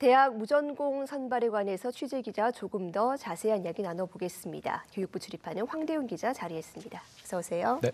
대학 무전공 선발에 관해서 취재 기자 조금 더 자세한 이야기 나눠보겠습니다. 교육부 출입하는 황대윤 기자 자리했습니다. 어서 오세요. 네,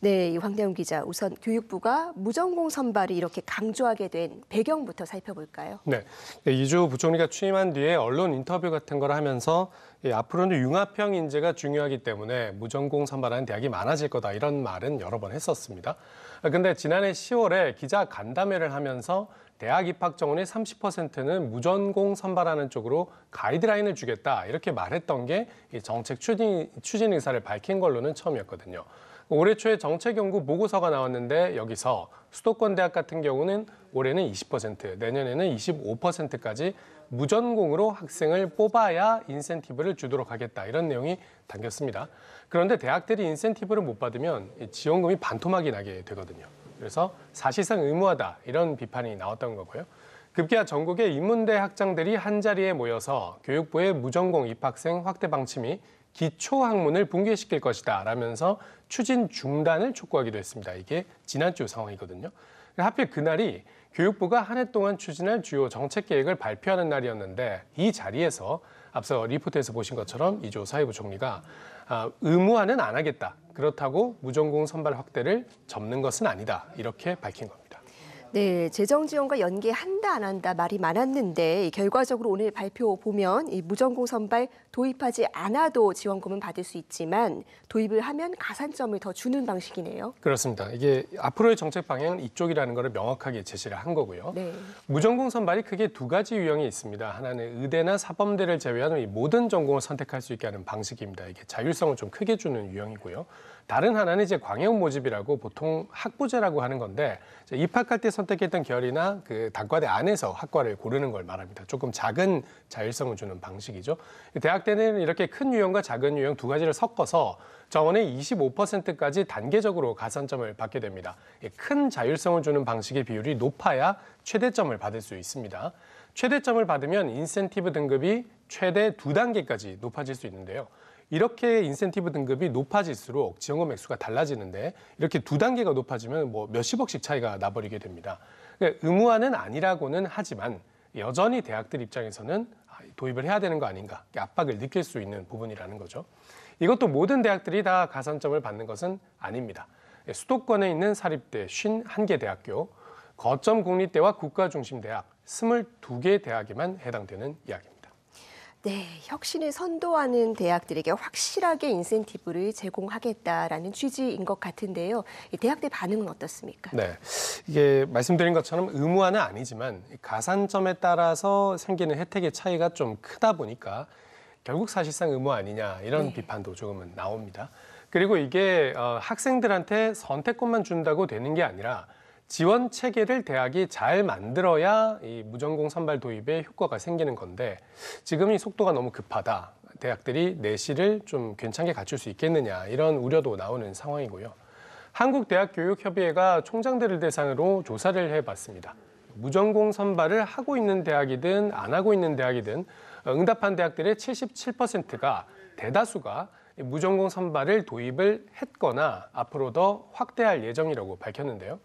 네, 황대웅 기자, 우선 교육부가 무전공 선발이 이렇게 강조하게 된 배경부터 살펴볼까요? 네, 네 이주 부총리가 취임한 뒤에 언론 인터뷰 같은 걸 하면서 예, 앞으로는 융합형 인재가 중요하기 때문에 무전공 선발하는 대학이 많아질 거다 이런 말은 여러 번 했었습니다. 아, 근데 지난해 10월에 기자 간담회를 하면서 대학 입학 정원의 30%는 무전공 선발하는 쪽으로 가이드라인을 주겠다 이렇게 말했던 게 정책 추진, 추진 의사를 밝힌 걸로는 처음이었거든요. 올해 초에 정책 연구 보고서가 나왔는데 여기서 수도권 대학 같은 경우는 올해는 20%, 내년에는 25%까지 무전공으로 학생을 뽑아야 인센티브를 주도록 하겠다 이런 내용이 담겼습니다. 그런데 대학들이 인센티브를 못 받으면 지원금이 반토막이 나게 되거든요. 그래서 사실상 의무화다 이런 비판이 나왔던 거고요. 급기야 전국의 인문대 학장들이 한자리에 모여서 교육부의 무전공 입학생 확대 방침이 기초 학문을 붕괴시킬 것이다 라면서 추진 중단을 촉구하기도 했습니다. 이게 지난주 상황이거든요. 하필 그날이 교육부가 한 해 동안 추진할 주요 정책 계획을 발표하는 날이었는데 이 자리에서 앞서 리포트에서 보신 것처럼 이조 사회부 총리가 아, 의무화는 안 하겠다. 그렇다고 무전공 선발 확대를 접는 것은 아니다. 이렇게 밝힌 겁니다. 네, 재정 지원과 연계한다 안 한다 말이 많았는데 결과적으로 오늘 발표 보면 이 무전공 선발 도입하지 않아도 지원금은 받을 수 있지만 도입을 하면 가산점을 더 주는 방식이네요. 그렇습니다. 이게 앞으로의 정책 방향은 이쪽이라는 것을 명확하게 제시를 한 거고요. 네. 무전공 선발이 크게 두 가지 유형이 있습니다. 하나는 의대나 사범대를 제외한 하 모든 전공을 선택할 수 있게 하는 방식입니다. 이게 자율성을 좀 크게 주는 유형이고요. 다른 하나는 이제 광역 모집이라고 보통 학부제라고 하는 건데 입학할 때 선택했던 결이나 그 단과대 안에서 학과를 고르는 걸 말합니다. 조금 작은 자율성을 주는 방식이죠. 대학 때는 이렇게 큰 유형과 작은 유형 두 가지를 섞어서 정원의 25%까지 단계적으로 가산점을 받게 됩니다. 예, 큰 자율성을 주는 방식의 비율이 높아야 최대점을 받을 수 있습니다. 최대점을 받으면 인센티브 등급이 최대 두단계까지 높아질 수 있는데요. 이렇게 인센티브 등급이 높아질수록 지원금 액수가 달라지는데 이렇게 두 단계가 높아지면 뭐 몇십억씩 차이가 나버리게 됩니다. 그러니까 의무화는 아니라고는 하지만 여전히 대학들 입장에서는 아, 도입을 해야 되는 거 아닌가 압박을 느낄 수 있는 부분이라는 거죠. 이것도 모든 대학들이 다 가산점을 받는 것은 아닙니다. 예, 수도권에 있는 사립대 51개 대학교, 거점 국립대와 국가중심대학 22개 대학에만 해당되는 이야기입니다. 네, 혁신을 선도하는 대학들에게 확실하게 인센티브를 제공하겠다라는 취지인 것 같은데요. 대학들 반응은 어떻습니까? 네, 이게 말씀드린 것처럼 의무화는 아니지만 가산점에 따라서 생기는 혜택의 차이가 좀 크다 보니까 결국 사실상 의무 아니냐 이런 네. 비판도 조금은 나옵니다. 그리고 이게 어, 학생들한테 선택권만 준다고 되는 게 아니라 지원 체계를 대학이 잘 만들어야 이 무전공 선발 도입에 효과가 생기는 건데 지금 이 속도가 너무 급하다. 대학들이 내실을 좀 괜찮게 갖출 수 있겠느냐 이런 우려도 나오는 상황이고요. 한국대학교육협의회가 총장들을 대상으로 조사를 해봤습니다. 무전공 선발을 하고 있는 대학이든 안 하고 있는 대학이든 응답한 대학들의 77%가 대다수가 무전공 선발을 도입을 했거나 앞으로 더 확대할 예정이라고 밝혔는데요.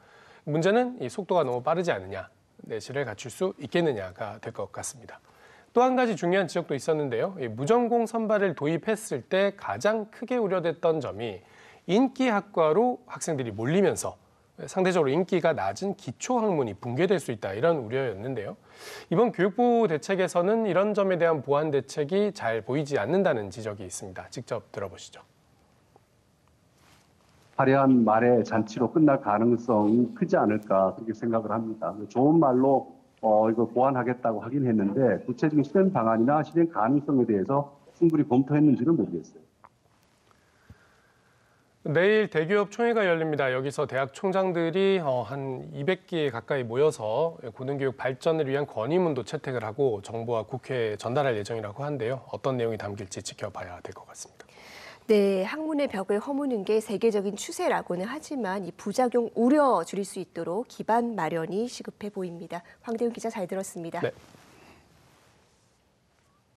문제는 이 속도가 너무 빠르지 않느냐, 내실을 갖출 수 있겠느냐가 될 것 같습니다. 또 한 가지 중요한 지적도 있었는데요. 이 무전공 선발을 도입했을 때 가장 크게 우려됐던 점이 인기 학과로 학생들이 몰리면서 상대적으로 인기가 낮은 기초 학문이 붕괴될 수 있다 이런 우려였는데요. 이번 교육부 대책에서는 이런 점에 대한 보완 대책이 잘 보이지 않는다는 지적이 있습니다. 직접 들어보시죠. 화려한 말의 잔치로 끝날 가능성이 크지 않을까 그렇게 생각을 합니다. 좋은 말로 어, 이거 보완하겠다고 하긴 했는데 구체적인 실행 방안이나 실행 가능성에 대해서 충분히 검토했는지는 모르겠어요. 내일 대기업 총회가 열립니다. 여기서 대학 총장들이 어, 한 200개 가까이 모여서 고등교육 발전을 위한 건의문도 채택을 하고 정부와 국회에 전달할 예정이라고 한데요. 어떤 내용이 담길지 지켜봐야 될 것 같습니다. 네, 학문의 벽을 허무는 게 세계적인 추세라고는 하지만 이 부작용 우려 줄일 수 있도록 기반 마련이 시급해 보입니다. 황대훈 기자 잘 들었습니다. 네.